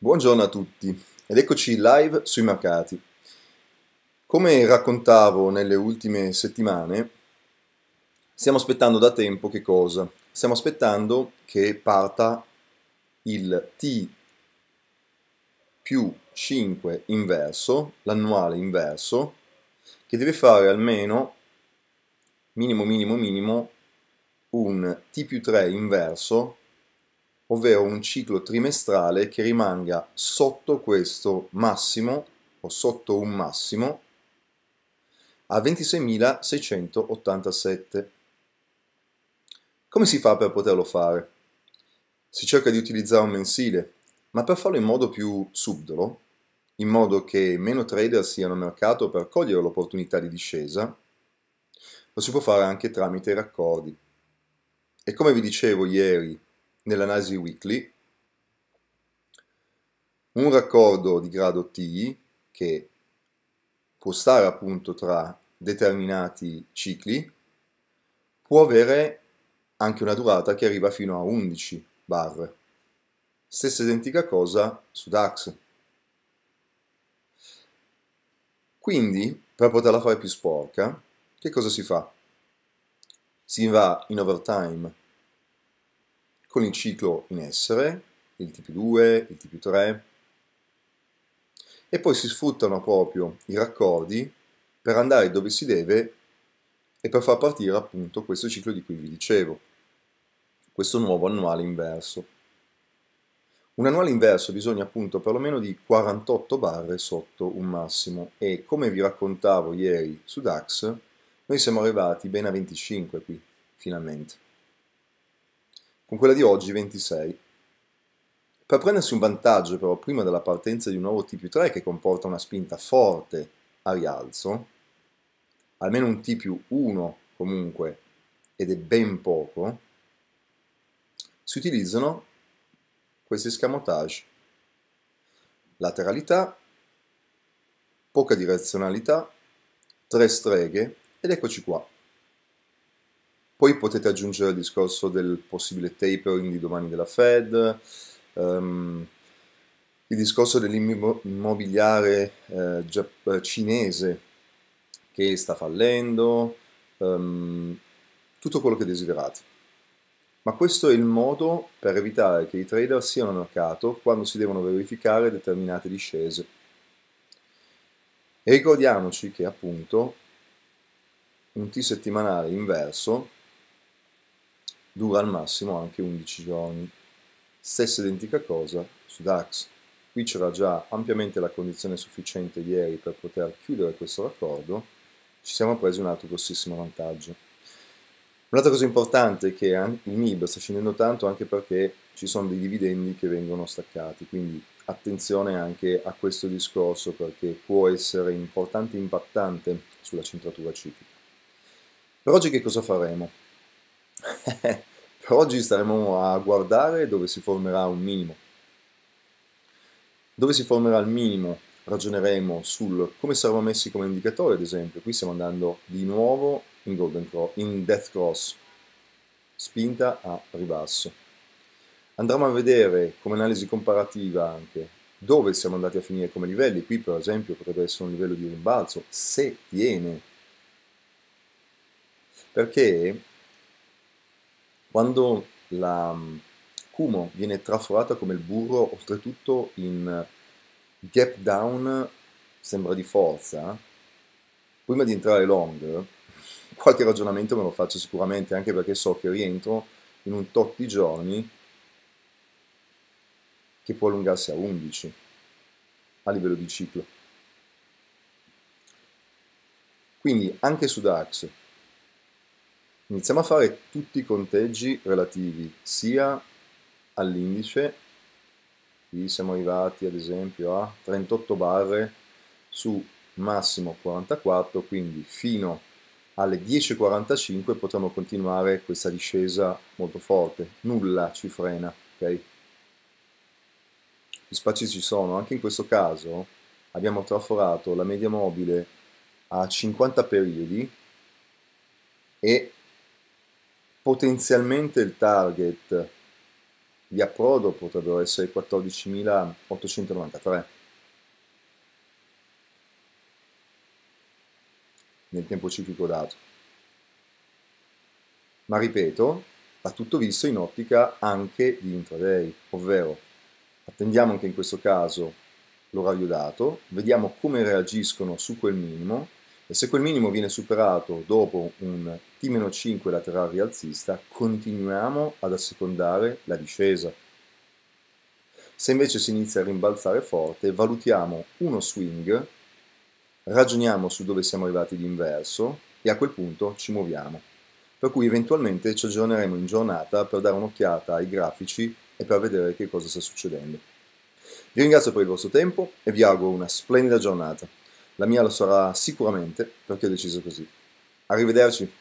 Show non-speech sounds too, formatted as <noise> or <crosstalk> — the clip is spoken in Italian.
Buongiorno a tutti ed eccoci live sui mercati. Come raccontavo nelle ultime settimane, stiamo aspettando da tempo che cosa? Stiamo aspettando che parta il T più 5 inverso, l'annuale inverso, che deve fare almeno minimo minimo minimo un T più 3 inverso ovvero un ciclo trimestrale che rimanga sotto questo massimo o sotto un massimo a 26.687. Come si fa per poterlo fare? Si cerca di utilizzare un mensile, ma per farlo in modo più subdolo, in modo che meno trader siano al mercato per cogliere l'opportunità di discesa, lo si può fare anche tramite raccordi. E come vi dicevo ieri nell'analisi weekly, un raccordo di grado T che può stare appunto tra determinati cicli, può avere anche una durata che arriva fino a 11 bar. Stessa identica cosa su DAX. Quindi, per poterla fare più sporca, che cosa si fa? Si va in overtime con il ciclo in essere, il TP2, il TP3, e poi si sfruttano proprio i raccordi per andare dove si deve e per far partire appunto questo ciclo di cui vi dicevo, questo nuovo annuale inverso. Un annuale inverso bisogna appunto perlomeno di 48 barre sotto un massimo e come vi raccontavo ieri su DAX, noi siamo arrivati ben a 25 qui, finalmente con quella di oggi 26. Per prendersi un vantaggio però prima della partenza di un nuovo T3 che comporta una spinta forte a rialzo, almeno un T1 comunque, ed è ben poco, si utilizzano questi scamotage. Lateralità, poca direzionalità, tre streghe ed eccoci qua. Poi potete aggiungere il discorso del possibile tapering di domani della Fed, um, il discorso dell'immobiliare eh, eh, cinese che sta fallendo, um, tutto quello che desiderate. Ma questo è il modo per evitare che i trader siano a mercato quando si devono verificare determinate discese. E ricordiamoci che appunto un T settimanale inverso dura al massimo anche 11 giorni. Stessa identica cosa su DAX. Qui c'era già ampiamente la condizione sufficiente ieri per poter chiudere questo raccordo, ci siamo presi un altro grossissimo vantaggio. Un'altra cosa importante è che il MIB sta scendendo tanto anche perché ci sono dei dividendi che vengono staccati, quindi attenzione anche a questo discorso perché può essere importante e impattante sulla centratura ciclica. Per oggi che cosa faremo? per eh, oggi staremo a guardare dove si formerà un minimo. Dove si formerà il minimo ragioneremo sul come saremo messi come indicatore, ad esempio. Qui stiamo andando di nuovo in, golden cross, in death cross, spinta a ribasso. Andremo a vedere come analisi comparativa anche dove siamo andati a finire come livelli. Qui per esempio potrebbe essere un livello di rimbalzo, se tiene. Perché quando la mm, Kumo viene traforata come il burro, oltretutto in eh, gap down sembra di forza, prima di entrare long, <laughs> qualche ragionamento me lo faccio sicuramente, anche perché so che rientro in un tot di giorni che può allungarsi a 11 a livello di ciclo. Quindi anche su DAX Iniziamo a fare tutti i conteggi relativi sia all'indice, qui siamo arrivati ad esempio a 38 barre su massimo 44, quindi fino alle 10.45 potremo continuare questa discesa molto forte, nulla ci frena, ok? Gli spazi ci sono, anche in questo caso abbiamo traforato la media mobile a 50 periodi e potenzialmente il target di approdo potrebbero essere 14.893. nel tempo ciclico dato. Ma ripeto, va tutto visto in ottica anche di intraday, ovvero attendiamo anche in questo caso l'orario dato, vediamo come reagiscono su quel minimo e se quel minimo viene superato dopo un T-5 laterale rialzista, continuiamo ad assecondare la discesa. Se invece si inizia a rimbalzare forte, valutiamo uno swing, ragioniamo su dove siamo arrivati di inverso e a quel punto ci muoviamo. Per cui eventualmente ci aggiorneremo in giornata per dare un'occhiata ai grafici e per vedere che cosa sta succedendo. Vi ringrazio per il vostro tempo e vi auguro una splendida giornata la mia lo sarà sicuramente perché ho deciso così. Arrivederci.